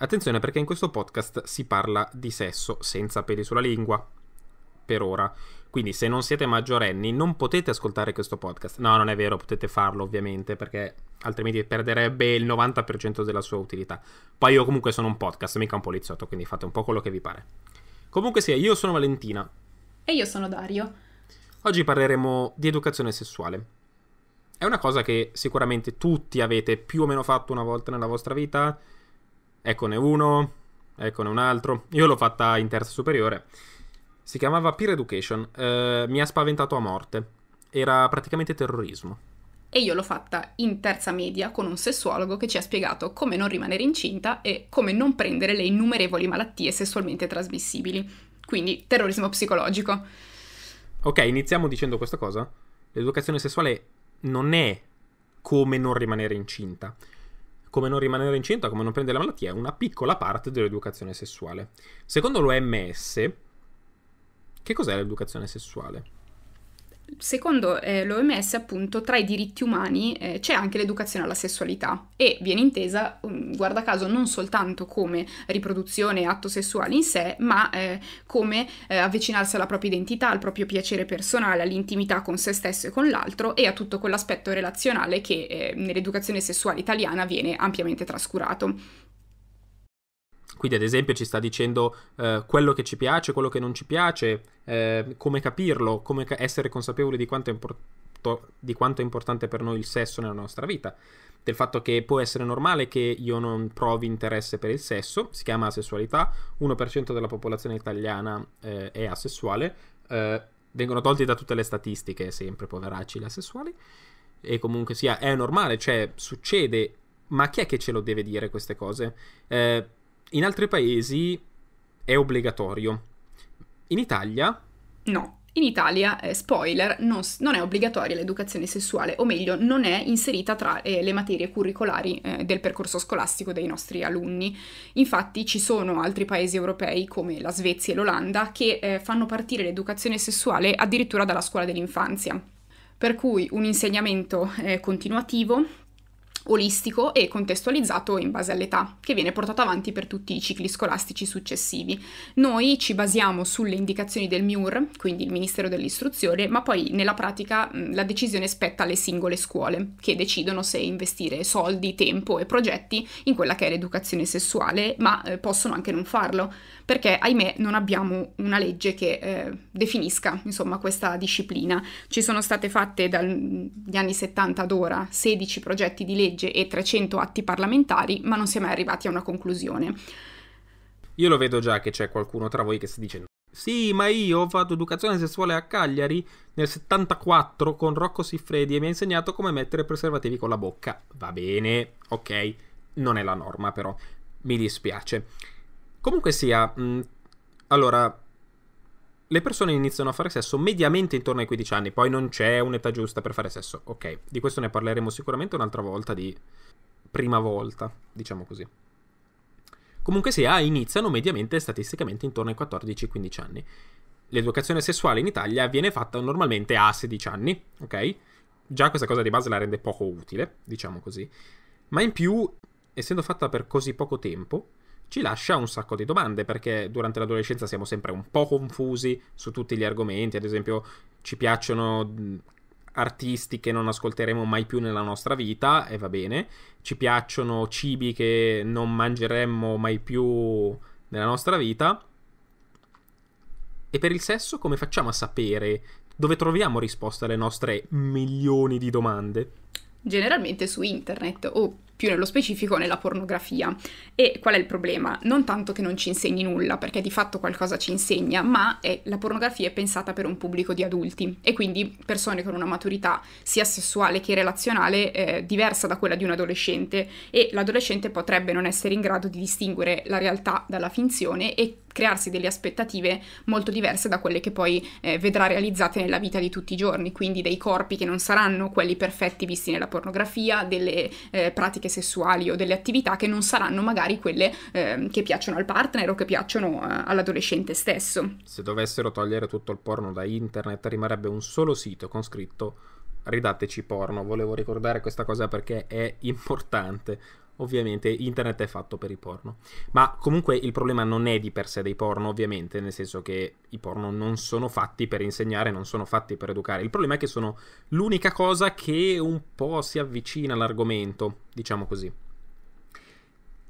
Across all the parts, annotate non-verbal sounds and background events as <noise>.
Attenzione perché in questo podcast si parla di sesso senza peli sulla lingua. Per ora. Quindi se non siete maggiorenni non potete ascoltare questo podcast. No, non è vero, potete farlo ovviamente perché altrimenti perderebbe il 90% della sua utilità. Poi io comunque sono un podcast, mica un poliziotto, quindi fate un po' quello che vi pare. Comunque sia, io sono Valentina. E io sono Dario. Oggi parleremo di educazione sessuale. È una cosa che sicuramente tutti avete più o meno fatto una volta nella vostra vita Eccone uno, eccone un altro. Io l'ho fatta in terza superiore. Si chiamava Peer Education. Eh, mi ha spaventato a morte. Era praticamente terrorismo. E io l'ho fatta in terza media con un sessuologo che ci ha spiegato come non rimanere incinta e come non prendere le innumerevoli malattie sessualmente trasmissibili. Quindi terrorismo psicologico. Ok, iniziamo dicendo questa cosa. L'educazione sessuale non è come non rimanere incinta come non rimanere incinta, come non prendere la malattia, è una piccola parte dell'educazione sessuale. Secondo l'OMS, che cos'è l'educazione sessuale? secondo eh, l'OMS, appunto, tra i diritti umani eh, c'è anche l'educazione alla sessualità e viene intesa, mm, guarda caso, non soltanto come riproduzione e atto sessuale in sé, ma eh, come eh, avvicinarsi alla propria identità, al proprio piacere personale, all'intimità con se stesso e con l'altro e a tutto quell'aspetto relazionale che eh, nell'educazione sessuale italiana viene ampiamente trascurato. Quindi ad esempio ci sta dicendo eh, quello che ci piace, quello che non ci piace, eh, come capirlo, come ca- essere consapevoli di quanto, importo, di quanto è importante per noi il sesso nella nostra vita del fatto che può essere normale che io non provi interesse per il sesso, si chiama asessualità, 1% della popolazione italiana eh, è asessuale, eh, vengono tolti da tutte le statistiche sempre, poveracci, gli asessuali, e comunque sia, è normale, cioè succede, ma chi è che ce lo deve dire queste cose? Eh, in altri paesi è obbligatorio. In Italia? No. In Italia, eh, spoiler, non, non, è obbligatoria l'educazione sessuale, o meglio, non è inserita tra eh, le materie curricolari eh, del percorso scolastico dei nostri alunni. Infatti ci sono altri paesi europei come la Svezia e l'Olanda che eh, fanno partire l'educazione sessuale addirittura dalla scuola dell'infanzia. Per cui un insegnamento eh, continuativo olistico e contestualizzato in base all'età, che viene portato avanti per tutti i cicli scolastici successivi. Noi ci basiamo sulle indicazioni del MIUR, quindi il Ministero dell'Istruzione, ma poi nella pratica mm, la decisione spetta alle singole scuole, che decidono se investire soldi, tempo e progetti in quella che è l'educazione sessuale, ma eh, possono anche non farlo perché ahimè non abbiamo una legge che eh, definisca insomma, questa disciplina. Ci sono state fatte dagli anni 70 ad ora 16 progetti di legge e 300 atti parlamentari, ma non si è mai arrivati a una conclusione. Io lo vedo già che c'è qualcuno tra voi che sta dicendo sì, ma io ho fatto educazione sessuale a Cagliari nel 74 con Rocco Siffredi e mi ha insegnato come mettere preservativi con la bocca. Va bene, ok, non è la norma però, mi dispiace. Comunque sia, mh, mm, allora, le persone iniziano a fare sesso mediamente intorno ai 15 anni, poi non c'è un'età giusta per fare sesso. Ok, di questo ne parleremo sicuramente un'altra volta di prima volta, diciamo così. Comunque sia, iniziano mediamente e statisticamente intorno ai 14-15 anni. L'educazione sessuale in Italia viene fatta normalmente a 16 anni, ok? Già questa cosa di base la rende poco utile, diciamo così. Ma in più, essendo fatta per così poco tempo, ci lascia un sacco di domande perché durante l'adolescenza siamo sempre un po' confusi su tutti gli argomenti, ad esempio ci piacciono artisti che non ascolteremo mai più nella nostra vita e va bene, ci piacciono cibi che non mangeremmo mai più nella nostra vita. E per il sesso come facciamo a sapere dove troviamo risposte alle nostre milioni di domande? Generalmente su internet o oh più nello specifico nella pornografia. E qual è il problema? Non tanto che non ci insegni nulla, perché di fatto qualcosa ci insegna, ma è, la pornografia è pensata per un pubblico di adulti e quindi persone con una maturità sia sessuale che relazionale eh, diversa da quella di un adolescente e l'adolescente potrebbe non essere in grado di distinguere la realtà dalla finzione e crearsi delle aspettative molto diverse da quelle che poi eh, vedrà realizzate nella vita di tutti i giorni, quindi dei corpi che non saranno quelli perfetti visti nella pornografia, delle eh, pratiche sessuali o delle attività che non saranno magari quelle eh, che piacciono al partner o che piacciono eh, all'adolescente stesso. Se dovessero togliere tutto il porno da internet rimarrebbe un solo sito con scritto ridateci porno, volevo ricordare questa cosa perché è importante ovviamente internet è fatto per i porno. Ma comunque il problema non è di per sé dei porno, ovviamente, nel senso che i porno non sono fatti per insegnare, non sono fatti per educare. Il problema è che sono l'unica cosa che un po' si avvicina all'argomento, diciamo così.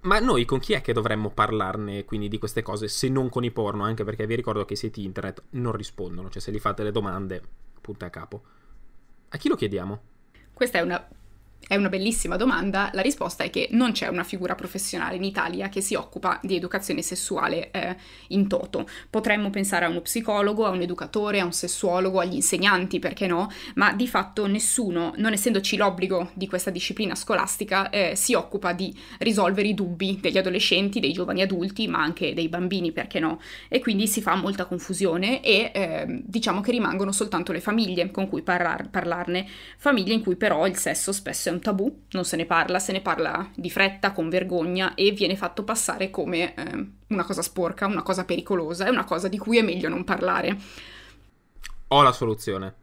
Ma noi con chi è che dovremmo parlarne quindi di queste cose se non con i porno? Anche perché vi ricordo che i siti internet non rispondono, cioè se gli fate le domande, punto a capo. A chi lo chiediamo? Questa è una è una bellissima domanda, la risposta è che non c'è una figura professionale in Italia che si occupa di educazione sessuale eh, in toto. Potremmo pensare a uno psicologo, a un educatore, a un sessuologo, agli insegnanti, perché no? Ma di fatto nessuno, non essendoci l'obbligo di questa disciplina scolastica, eh, si occupa di risolvere i dubbi degli adolescenti, dei giovani adulti, ma anche dei bambini, perché no? E quindi si fa molta confusione e eh, diciamo che rimangono soltanto le famiglie con cui parlar- parlarne, famiglie in cui però il sesso spesso è un un tabù, non se ne parla, se ne parla di fretta, con vergogna e viene fatto passare come eh, una cosa sporca, una cosa pericolosa, è una cosa di cui è meglio non parlare. Ho la soluzione.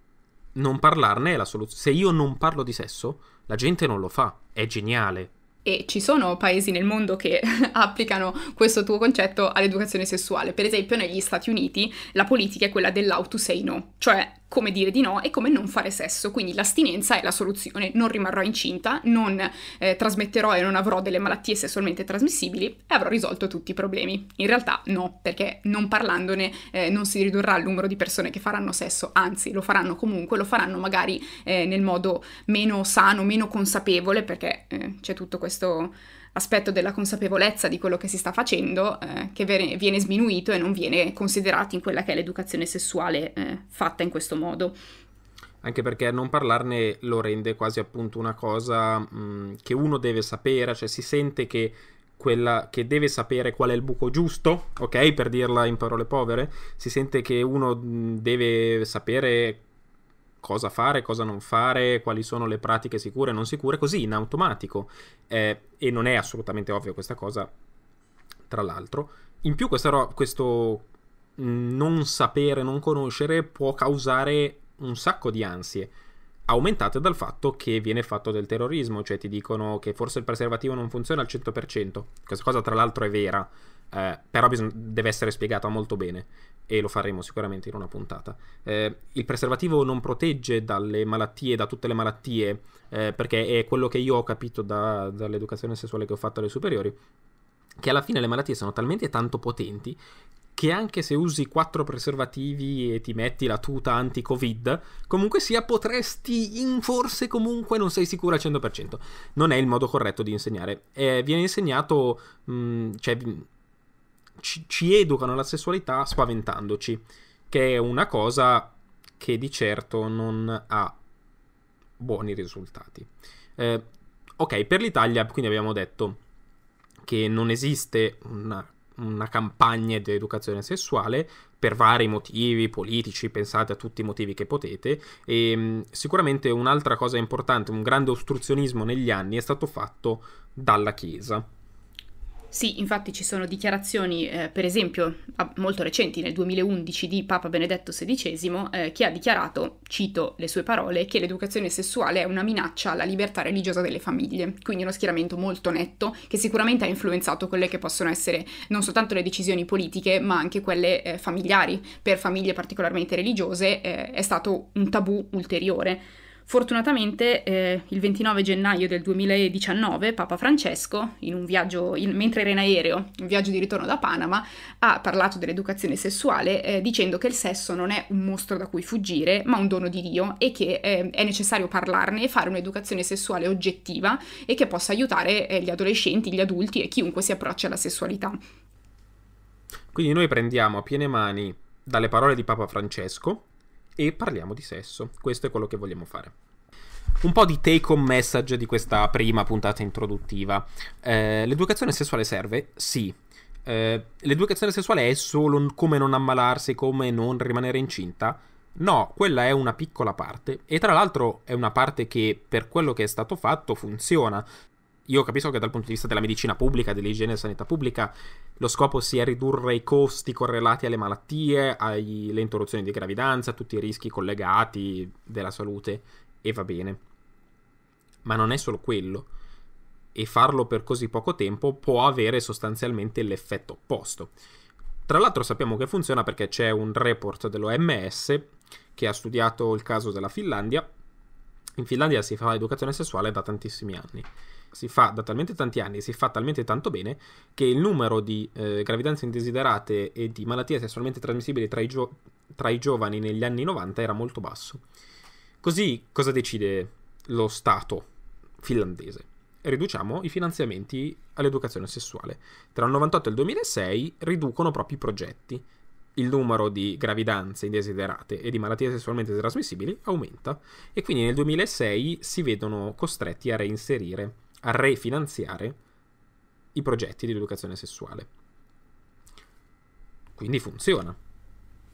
Non parlarne è la soluzione. Se io non parlo di sesso, la gente non lo fa. È geniale. E ci sono paesi nel mondo che <laughs> applicano questo tuo concetto all'educazione sessuale. Per esempio, negli Stati Uniti la politica è quella dell'out to say no, cioè come dire di no e come non fare sesso. Quindi l'astinenza è la soluzione, non rimarrò incinta, non eh, trasmetterò e non avrò delle malattie sessualmente trasmissibili e avrò risolto tutti i problemi. In realtà no, perché non parlandone eh, non si ridurrà il numero di persone che faranno sesso, anzi lo faranno comunque, lo faranno magari eh, nel modo meno sano, meno consapevole, perché eh, c'è tutto questo aspetto della consapevolezza di quello che si sta facendo eh, che viene sminuito e non viene considerato in quella che è l'educazione sessuale eh, fatta in questo modo. Anche perché non parlarne lo rende quasi appunto una cosa mh, mm, che uno deve sapere, cioè si sente che quella che deve sapere qual è il buco giusto, ok? Per dirla in parole povere, si sente che uno mm, deve sapere cosa fare, cosa non fare, quali sono le pratiche sicure e non sicure, così in automatico. Eh, e non è assolutamente ovvio questa cosa, tra l'altro. In più ro- questo mm, non sapere, non conoscere può causare un sacco di ansie aumentate dal fatto che viene fatto del terrorismo, cioè ti dicono che forse il preservativo non funziona al 100%, questa cosa tra l'altro è vera, eh, però bis- deve essere spiegata molto bene e lo faremo sicuramente in una puntata. Eh, il preservativo non protegge dalle malattie, da tutte le malattie, eh, perché è quello che io ho capito da, dall'educazione sessuale che ho fatto alle superiori, che alla fine le malattie sono talmente tanto potenti che anche se usi quattro preservativi e ti metti la tuta anti-covid, comunque sia potresti, in forse comunque non sei sicuro al 100%. Non è il modo corretto di insegnare. Eh, viene insegnato, mh, cioè ci, ci educano alla sessualità spaventandoci, che è una cosa che di certo non ha buoni risultati. Eh, ok, per l'Italia quindi abbiamo detto che non esiste una, una, campagna di educazione sessuale per vari motivi politici, pensate a tutti i motivi che potete e mm, sicuramente un'altra cosa importante, un grande ostruzionismo negli anni è stato fatto dalla Chiesa. Sì, infatti ci sono dichiarazioni, eh, per esempio, molto recenti, nel 2011 di Papa Benedetto XVI, eh, che ha dichiarato, cito le sue parole, che l'educazione sessuale è una minaccia alla libertà religiosa delle famiglie, quindi uno schieramento molto netto che sicuramente ha influenzato quelle che possono essere non soltanto le decisioni politiche, ma anche quelle eh, familiari. Per famiglie particolarmente religiose eh, è stato un tabù ulteriore. Fortunatamente eh, il 29 gennaio del 2019 Papa Francesco, in viaggio, in, mentre era in aereo, in viaggio di ritorno da Panama, ha parlato dell'educazione sessuale eh, dicendo che il sesso non è un mostro da cui fuggire, ma un dono di Dio e che eh, è necessario parlarne e fare un'educazione sessuale oggettiva e che possa aiutare eh, gli adolescenti, gli adulti e chiunque si approccia alla sessualità. Quindi noi prendiamo a piene mani dalle parole di Papa Francesco e parliamo di sesso. Questo è quello che vogliamo fare. Un po' di take home message di questa prima puntata introduttiva. Eh, l'educazione sessuale serve? Sì. Eh, l'educazione sessuale è solo come non ammalarsi, come non rimanere incinta? No, quella è una piccola parte e tra l'altro è una parte che per quello che è stato fatto funziona. Io capisco che dal punto di vista della medicina pubblica, dell'igiene e della sanità pubblica lo scopo sia ridurre i costi correlati alle malattie, alle interruzioni di gravidanza, tutti i rischi collegati della salute e va bene. Ma non è solo quello. E farlo per così poco tempo può avere sostanzialmente l'effetto opposto. Tra l'altro sappiamo che funziona perché c'è un report dell'OMS che ha studiato il caso della Finlandia. In Finlandia si fa educazione sessuale da tantissimi anni si fa da talmente tanti anni, e si fa talmente tanto bene, che il numero di eh, gravidanze indesiderate e di malattie sessualmente trasmissibili tra i, gio- tra i giovani negli anni 90 era molto basso. Così cosa decide lo Stato finlandese? riduciamo i finanziamenti all'educazione sessuale. Tra il 98 e il 2006 riducono proprio i progetti. Il numero di gravidanze indesiderate e di malattie sessualmente trasmissibili aumenta e quindi nel 2006 si vedono costretti a reinserire a refinanziare i progetti di educazione sessuale. Quindi funziona.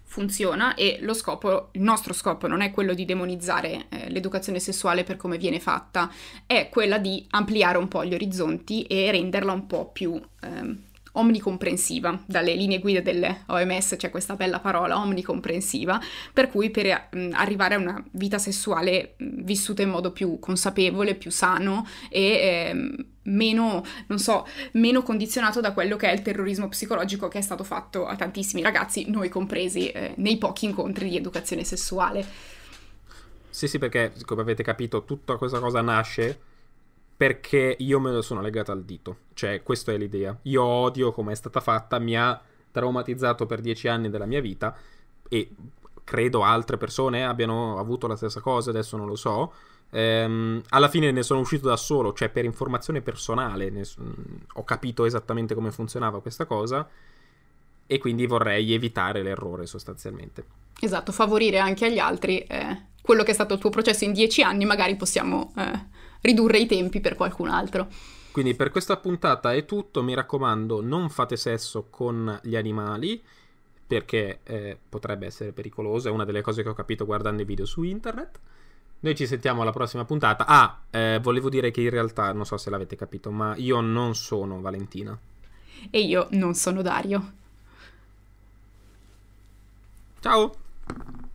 Funziona e lo scopo, il nostro scopo non è quello di demonizzare eh, l'educazione sessuale per come viene fatta, è quella di ampliare un po' gli orizzonti e renderla un po' più ehm, omnicomprensiva, dalle linee guida delle OMS c'è questa bella parola omnicomprensiva, per cui per mm, arrivare a una vita sessuale mm, vissuta in modo più consapevole, più sano e eh, meno, non so, meno condizionato da quello che è il terrorismo psicologico che è stato fatto a tantissimi ragazzi, noi compresi, eh, nei pochi incontri di educazione sessuale. Sì, sì, perché come avete capito tutta questa cosa nasce perché io me lo sono legato al dito. Cioè, questa è l'idea. Io odio come è stata fatta, mi ha traumatizzato per dieci anni della mia vita e credo altre persone abbiano avuto la stessa cosa, adesso non lo so. Ehm, alla fine ne sono uscito da solo, cioè per informazione personale ne, mm, ho capito esattamente come funzionava questa cosa e quindi vorrei evitare l'errore sostanzialmente. Esatto, favorire anche agli altri eh, quello che è stato il tuo processo in dieci anni, magari possiamo... Eh ridurre i tempi per qualcun altro. Quindi per questa puntata è tutto, mi raccomando non fate sesso con gli animali perché eh, potrebbe essere pericoloso, è una delle cose che ho capito guardando i video su internet. Noi ci sentiamo alla prossima puntata. Ah, eh, volevo dire che in realtà, non so se l'avete capito, ma io non sono Valentina. E io non sono Dario. Ciao!